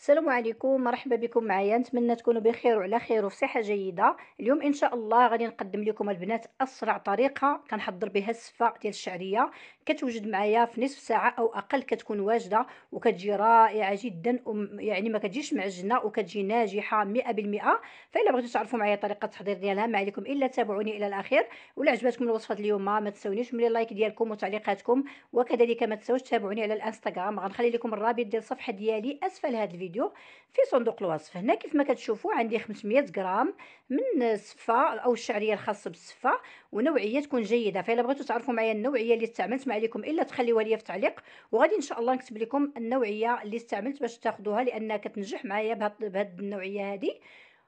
السلام عليكم مرحبا بكم معايا نتمنى تكونوا بخير وعلى خير وفي صحه جيده اليوم ان شاء الله غادي نقدم لكم البنات اسرع طريقه كنحضر بها السفه ديال الشعريه كتوجد معايا في نصف ساعه او اقل كتكون واجده وكتجي رائعه جدا يعني ما كتجيش معجنه وكتجي ناجحه 100% فالا بغيتو تعرفوا معايا طريقه التحضير ديالها ما عليكم الا تابعوني الى الاخير ولا عجبتكم الوصفه اليوم ما تنساونيش من اللايك ديالكم وتعليقاتكم وكذلك ما تنساوش تابعوني على الانستغرام غنخلي لكم الرابط ديال الصفحه ديالي اسفل هذا الفيديو في صندوق الوصف هنا كيف ما كتشوفوا عندي 500 غرام من السفه او الشعريه الخاصه بالسفه ونوعيه تكون جيده فالا بغيتو تعرفوا معايا النوعيه اللي استعملت مع عليكم الا تخليوها لي في تعليق وغادي ان شاء الله نكتب لكم النوعيه اللي استعملت باش تاخذوها لانها كتنجح معايا بهاد النوعيه هذه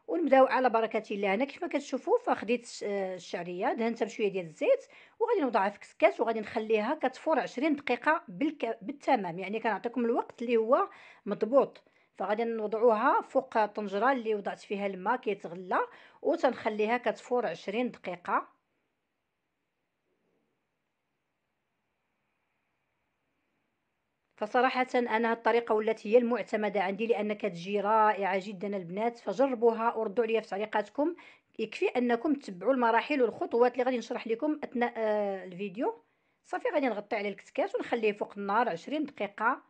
ونبداو على بركه الله هنا كيف ما كتشوفوا فخديت الشعريه دهنتها بشويه ديال الزيت وغادي نوضعها في كسكاس وغادي نخليها كتفور 20 دقيقه بالك... بالتمام يعني كنعطيكم الوقت اللي هو مضبوط فغادي نوضعوها فوق الطنجره اللي وضعت فيها الماء كيتغلى وتنخليها كتفور 20 دقيقه فصراحة أنا الطريقة ولات هي المعتمدة عندي لأن كتجي رائعة جدا البنات فجربوها وردوا عليا في تعليقاتكم يكفي أنكم تتبعوا المراحل والخطوات اللي غادي نشرح لكم أثناء آه، الفيديو صافي غادي نغطي على الكسكاس ونخليه فوق النار عشرين دقيقة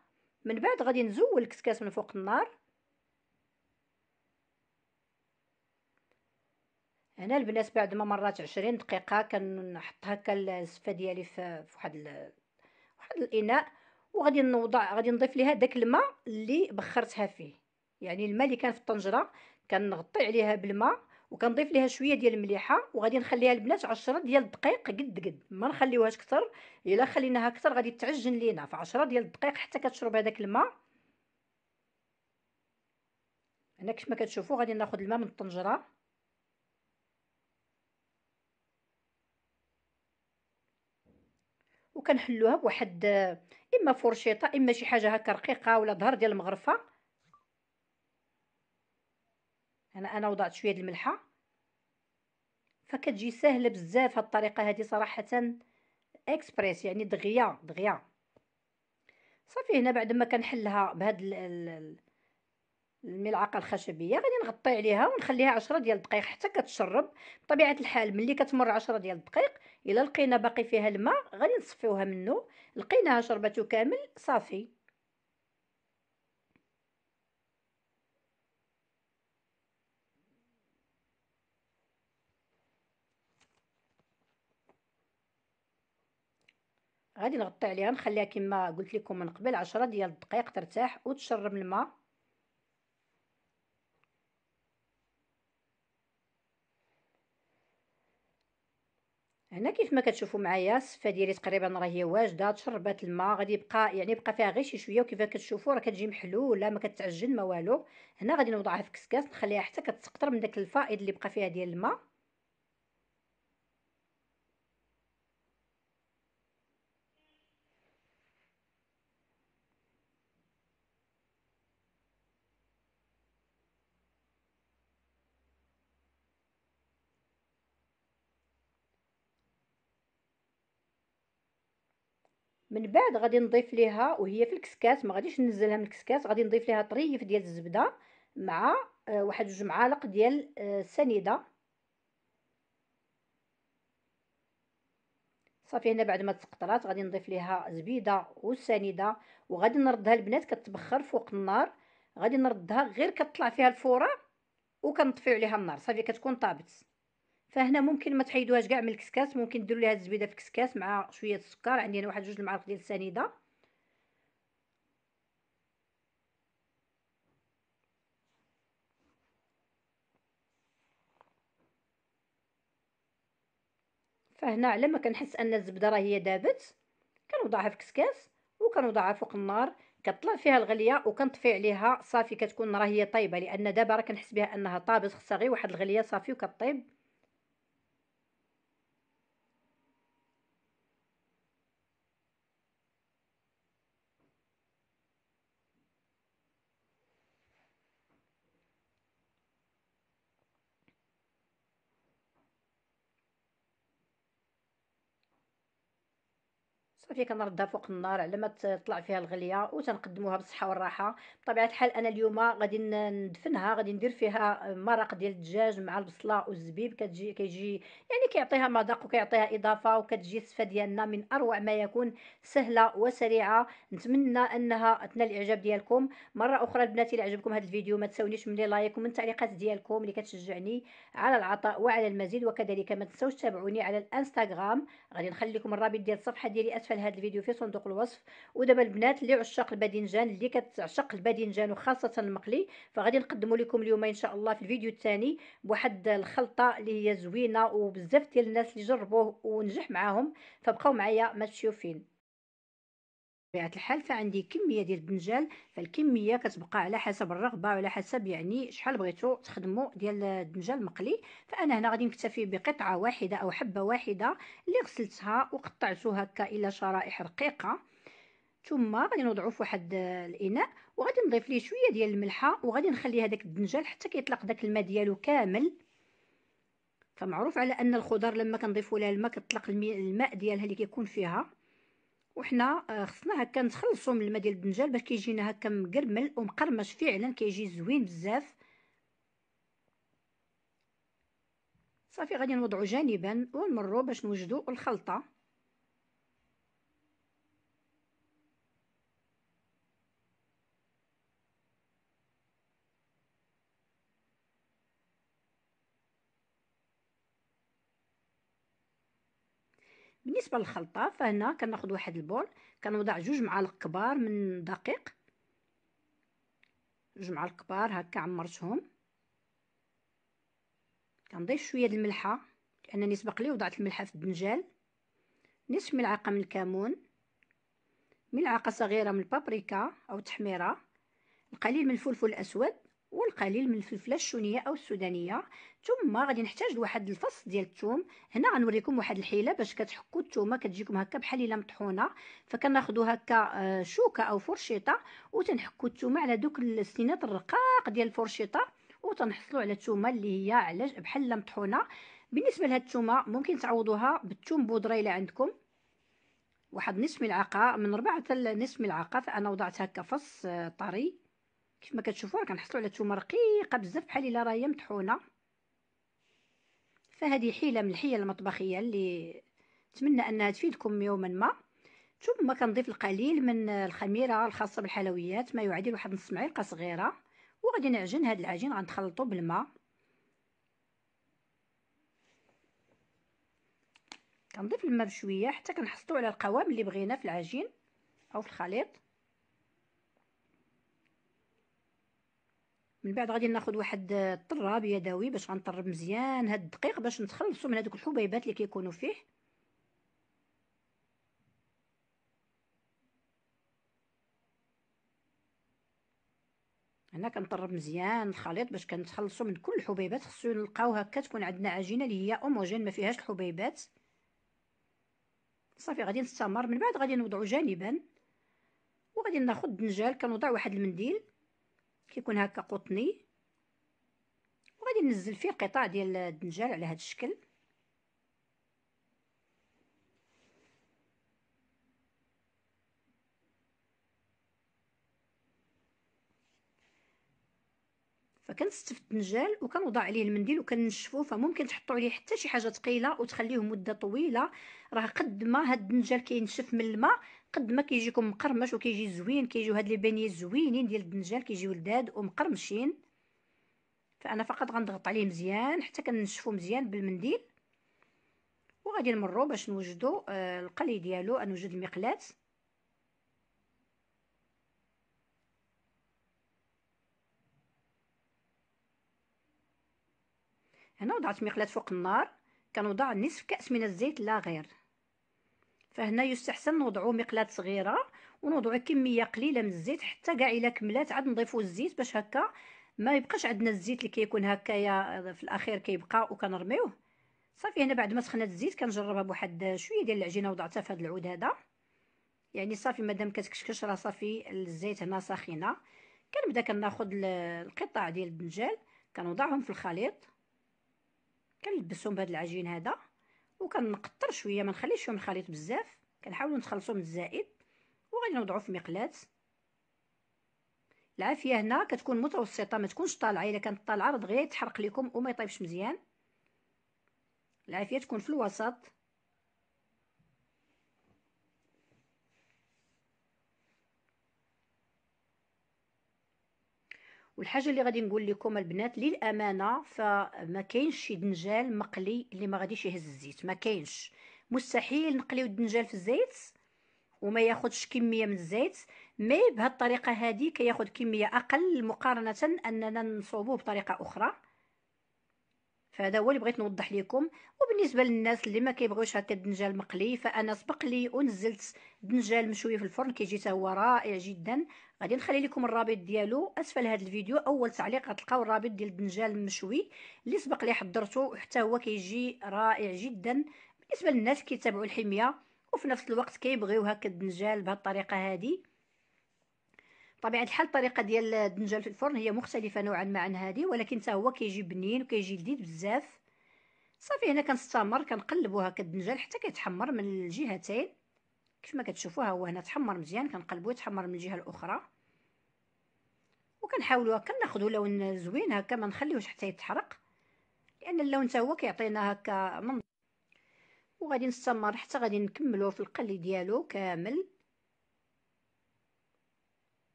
من بعد غادي نزول الكسكاس من فوق النار هنا البنات بعد ما مرات عشرين دقيقة كنحط هكا الزفة ديالي في واحد واحد الإناء وغادي نوضع غادي نضيف ليها داك الماء اللي بخرتها فيه يعني الماء اللي كان في الطنجره كنغطي عليها بالماء وكنضيف ليها شويه ديال المليحه وغادي نخليها البنات 10 ديال الدقائق قد قد ما نخليوهاش كثر الا خليناها كثر غادي تعجن لينا ف 10 ديال الدقائق حتى كتشرب هذاك الماء هنا كما كتشوفوا غادي ناخذ الماء من الطنجره وكنحلوها بواحد اما فرشيطه اما شي حاجه هكا رقيقه ولا ظهر ديال المغرفه انا انا وضعت شويه الملحه فكتجي سهله بزاف هاد الطريقه هذه صراحه اكسبريس يعني دغيا دغيا صافي هنا بعد ما كنحلها بهاد الملعقه الخشبيه غادي نغطي عليها ونخليها عشرة ديال الدقائق حتى كتشرب بطبيعه الحال ملي كتمر عشرة ديال الدقائق الا لقينا باقي فيها الماء غادي نصفيوها منه لقيناها شربته كامل صافي غادي نغطي عليها نخليها كما قلت لكم من قبل عشرة ديال الدقائق ترتاح وتشرب الماء هنا كيف ما كتشوفوا معايا الصفه ديالي تقريبا راه هي واجده تشربات الماء غادي يبقى يعني يبقى فيها غير شي شويه وكيف كتشوفوا راه كتجي محلوله ما كتعجن ما والو هنا غادي نوضعها في كسكاس نخليها حتى كتسقطر من داك الفائض اللي بقى فيها ديال الماء من بعد غادي نضيف ليها وهي في الكسكاس ما غاديش ننزلها من الكسكاس غادي نضيف ليها طريف ديال الزبده مع آه، واحد جوج معالق ديال السنيده آه، صافي هنا بعد ما تقطرات غادي نضيف ليها زبيده والسنيده وغادي نردها البنات كتبخر فوق النار غادي نردها غير كتطلع فيها الفوره وكنطفيو عليها النار صافي كتكون طابت فهنا ممكن ما تحيدوهاش كاع من الكسكاس ممكن ديروا ليها الزبيده في الكسكاس مع شويه السكر عندي انا واحد جوج المعالق ديال السنيده فهنا على ما كنحس ان الزبده راه هي دابت كنوضعها في كسكاس وكنوضعها فوق النار كطلع فيها الغليه وكنطفي عليها صافي كتكون راه هي طايبه لان دابا راه كنحس بها انها طابت خصها غير واحد الغليه صافي وكطيب صافي كنردها فوق النار على ما تطلع فيها الغليه وتنقدموها بالصحه والراحه بطبيعه الحال انا اليوم غادي ندفنها غادي ندير فيها مرق ديال الدجاج مع البصله والزبيب كتجي كيجي يعني كيعطيها مذاق وكيعطيها اضافه وكتجي السفه ديالنا من اروع ما يكون سهله وسريعه نتمنى انها تنال الاعجاب ديالكم مره اخرى البنات الى عجبكم هذا الفيديو ما تساونيش من لايك ومن التعليقات ديالكم اللي كتشجعني على العطاء وعلى المزيد وكذلك ما تنسوش تابعوني على الانستغرام غادي نخلي لكم الرابط ديال الصفحه ديالي اسفل هذا الفيديو في صندوق الوصف ودابا البنات اللي عشاق الباذنجان اللي كتعشق الباذنجان وخاصه المقلي فغادي نقدموا لكم اليوم ان شاء الله في الفيديو الثاني بواحد الخلطه اللي هي زوينه وبزاف ديال الناس اللي جربوه ونجح معاهم فبقاو معايا ما تشوفين بطبيعة الحال فعندي كمية ديال البنجال فالكمية كتبقى على حسب الرغبة وعلى حسب يعني شحال بغيتو تخدموا ديال الدنجال مقلي فأنا هنا غادي نكتفي بقطعة واحدة أو حبة واحدة اللي غسلتها وقطعتو هكا إلى شرائح رقيقة ثم غادي نوضعو في واحد الاناء وغادي نضيف ليه شويه ديال الملحه وغادي نخلي هذاك الدنجال حتى كيطلق داك الماء ديالو كامل فمعروف على ان الخضر لما كنضيفوا لها الماء كطلق الماء ديالها اللي كيكون فيها وحنا آه، خصنا هكا نتخلصوا من الماء ديال الدنجال باش كيجينا هكا مقرمل ومقرمش فعلا كيجي زوين بزاف صافي غادي نوضعو جانبا ونمرو باش نوجدو الخلطه بالنسبه للخلطه فهنا كناخذ واحد البول كنوضع جوج معالق كبار من الدقيق جوج معالق كبار هكا عمرتهم كنضيف شويه د الملحه لانني سبق لي وضعت الملحه في الدنجال نصف ملعقه من الكمون ملعقه صغيره من البابريكا او التحميره القليل من الفلفل الاسود والقليل من الفلفله الشونيه او السودانيه ثم غادي نحتاج لواحد الفص ديال الثوم هنا غنوريكم واحد الحيله باش كتحكوا الثومه كتجيكم هكا بحال الا مطحونه فكناخذوا هكا آه، شوكه او فرشيطه وتنحكوا الثومه على دوك السنينات الرقاق ديال الفرشيطه وتنحصلوا على الثومه اللي هي على بحال مطحونه بالنسبه لهاد الثومه ممكن تعوضوها بالثوم بودره الا عندكم واحد نصف ملعقه من ربعة حتى نصف ملعقه فانا وضعت هكا فص آه، طري كيف ما كتشوفوا راه كنحصلوا على تومه رقيقه بزاف بحال الا راهي مطحونه فهذه حيله من الحيل المطبخيه اللي نتمنى انها تفيدكم يوما ما ثم كنضيف القليل من الخميره الخاصه بالحلويات ما يعادل واحد نص معلقه صغيره وغادي نعجن هذا العجين غنخلطو بالماء كنضيف الماء بشويه حتى كنحصلوا على القوام اللي بغينا في العجين او في الخليط من بعد غادي ناخذ واحد الطراب يدوي باش غنطرب مزيان هاد الدقيق باش نتخلصوا من هادوك الحبيبات اللي كيكونوا فيه هنا كنطرب مزيان الخليط باش كنتخلصوا من كل الحبيبات خصو نلقاو هكا تكون عندنا عجينه اللي هي اوموجين ما فيهاش الحبيبات صافي غادي نستمر من بعد غادي نوضعو جانبا وغادي ناخذ الدنجال كنوضع واحد المنديل كيكون هكا قطني وغادي ننزل فيه قطع ديال الدنجال على هذا الشكل فكنستفد التنجال وكنوضع عليه المنديل وكنشفوه فممكن تحطوا عليه حتى شي حاجه ثقيله وتخليه مده طويله راه قد ما هاد الدنجال كينشف من الماء قد ما كيجيكم مقرمش وكيجي زوين كيجيو هاد لي بانيه زوينين ديال الدنجال كيجيو لذاد ومقرمشين فانا فقط غنضغط عليه مزيان حتى كنشفو مزيان بالمنديل وغادي نمرو باش نوجدو آه، القلي ديالو نوجد المقلاه هنا وضعت مقلاة فوق النار كنوضع نصف كأس من الزيت لا غير فهنا يستحسن نوضعو مقلاة صغيرة ونوضعو كمية قليلة من الزيت حتى كاع إلا كملات عاد نضيفو الزيت باش هكا ما يبقاش عندنا الزيت اللي كيكون هكايا في الاخير كيبقى وكنرميوه صافي هنا بعد ما سخنت الزيت كنجربها بواحد شويه ديال العجينه وضعتها في هذا العود هذا يعني صافي مادام كتكشكش راه صافي الزيت هنا ساخنه كنبدا كناخذ القطع ديال الدنجال كنوضعهم في الخليط كنلبسهم بهاد العجين هذا وكنقطر شويه ما نخليش فيهم الخليط بزاف كنحاولوا نتخلصوا من الزائد وغادي نوضعوا في مقلاه العافيه هنا كتكون متوسطه ما تكونش طالعه الا كانت طالعه راه دغيا يتحرق لكم وما يطيبش مزيان العافيه تكون في الوسط والحاجه اللي غادي نقول لكم البنات للامانه فما كاينش شي دنجال مقلي اللي ما غاديش يهز الزيت ما كاينش مستحيل نقليو الدنجال في الزيت وما ياخذش كميه من الزيت مي بهالطريقه هذه كياخذ كميه اقل مقارنه اننا نصوبوه بطريقه اخرى فهذا هو اللي بغيت نوضح لكم وبالنسبه للناس اللي ما كيبغيوش هكا الدنجال مقلي فانا سبق لي ونزلت دنجال مشوي في الفرن كيجي حتى هو رائع جدا غادي نخلي لكم الرابط ديالو اسفل هذا الفيديو اول تعليق غتلقاو الرابط ديال الدنجال المشوي اللي سبق لي حضرته حتى هو كيجي رائع جدا بالنسبه للناس كيتابعوا الحميه وفي نفس الوقت كيبغيو هكا الدنجال بهذه الطريقه هذه طبيعه الحال الطريقه ديال الدنجال في الفرن هي مختلفه نوعا ما عن هذه ولكن حتى هو كيجي بنين وكيجي لذيذ بزاف صافي هنا كنستمر كنقلبو هكا الدنجال حتى كيتحمر من الجهتين كيف ما ها هو هنا تحمر مزيان كنقلبو يتحمر من الجهه الاخرى وكنحاولوا هكا ناخدو لون زوين هكا ما حتى يتحرق لان اللون حتى هو كيعطينا هكا منظر وغادي نستمر حتى غادي نكملو في القلي ديالو كامل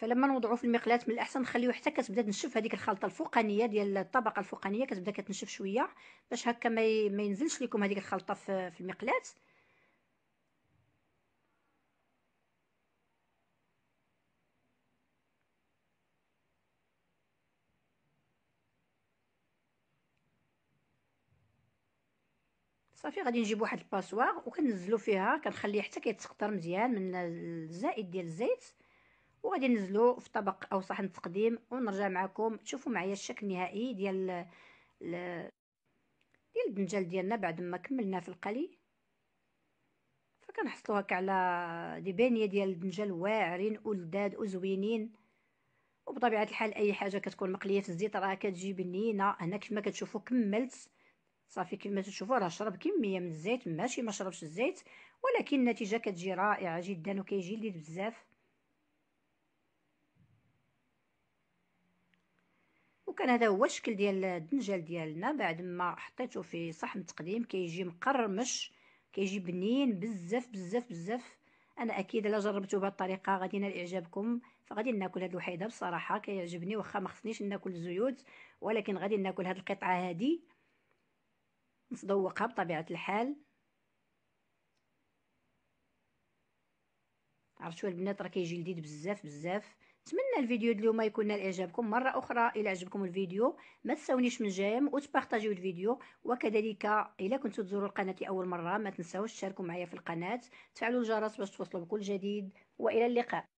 فلما نوضعوه في المقلاة من الاحسن نخليوه حتى كتبدا تنشف هذيك الخلطه الفوقانيه ديال الطبقه الفوقانيه كتبدا كتنشف شويه باش هكا ما ينزلش لكم هذيك الخلطه في المقلاة صافي غادي نجيب واحد الباسوار وكنزلو فيها كنخليه حتى كيتسقطر مزيان من الزائد ديال الزيت وغادي نزلو في طبق او صحن تقديم ونرجع معكم تشوفوا معايا الشكل النهائي ديال ديال الدنجال ديالنا بعد ما كملناه في القلي فكنحصلوا هكا على دي بانيه ديال الدنجال واعرين ولداد وزوينين وبطبيعه الحال اي حاجه كتكون مقليه في الزيت راه كتجي بنينه هنا كيف ما كتشوفوا كملت صافي كما تشوفوا راه شرب كميه من الزيت ماشي ما شربش الزيت ولكن النتيجه كتجي رائعه جدا وكيجي لذيذ بزاف وكان هذا هو الشكل ديال الدنجال ديالنا بعد ما حطيته في صحن تقديم كيجي مقرمش كيجي بنين بزاف بزاف بزاف انا اكيد الا جربته بهذه الطريقه غادي ينال اعجابكم فغادي ناكل هذه الوحيده بصراحه كيعجبني واخا ما خصنيش ناكل الزيوت ولكن غادي ناكل هذه القطعه هذه نصدوقها بطبيعه الحال عرفتوا البنات راه كيجي لذيذ بزاف بزاف نتمنى الفيديو اليوم يكون نال اعجابكم مره اخرى الى عجبكم الفيديو ما تساونيش من جيم وتبارطاجيو الفيديو وكذلك الى كنتو تزوروا القناه اول مره ما تنساوش تشاركوا معايا في القناه تفعلوا الجرس باش توصلوا بكل جديد والى اللقاء